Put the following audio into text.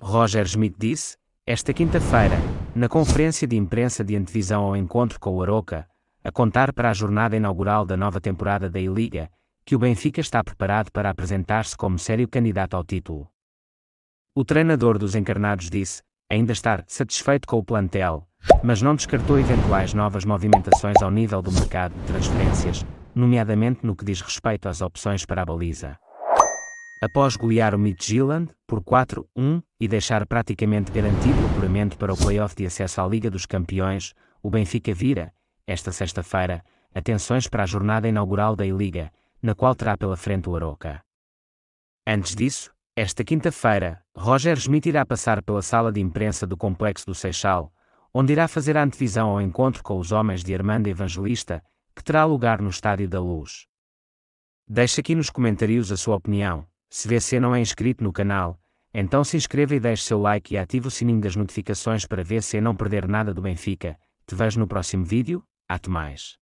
Roger Schmidt disse, esta quinta-feira, na conferência de imprensa de antevisão ao encontro com o Aroca, a contar para a jornada inaugural da nova temporada da I-Liga, que o Benfica está preparado para apresentar-se como sério candidato ao título. O treinador dos encarnados disse, ainda estar satisfeito com o plantel, mas não descartou eventuais novas movimentações ao nível do mercado de transferências, nomeadamente no que diz respeito às opções para a baliza. Após golear o Midtjylland, por 4-1 e deixar praticamente garantido o apuramento para o playoff de acesso à Liga dos Campeões, o Benfica vira, esta sexta-feira, atenções para a jornada inaugural da liga na qual terá pela frente o Aroca. Antes disso, esta quinta-feira, Roger Schmidt irá passar pela sala de imprensa do Complexo do Seixal, onde irá fazer a antevisão ao encontro com os homens de Armando Evangelista, que terá lugar no Estádio da Luz. Deixe aqui nos comentários a sua opinião. Se você não é inscrito no canal, então se inscreva e deixe seu like e ative o sininho das notificações para ver se não perder nada do Benfica. Te vejo no próximo vídeo. Até mais.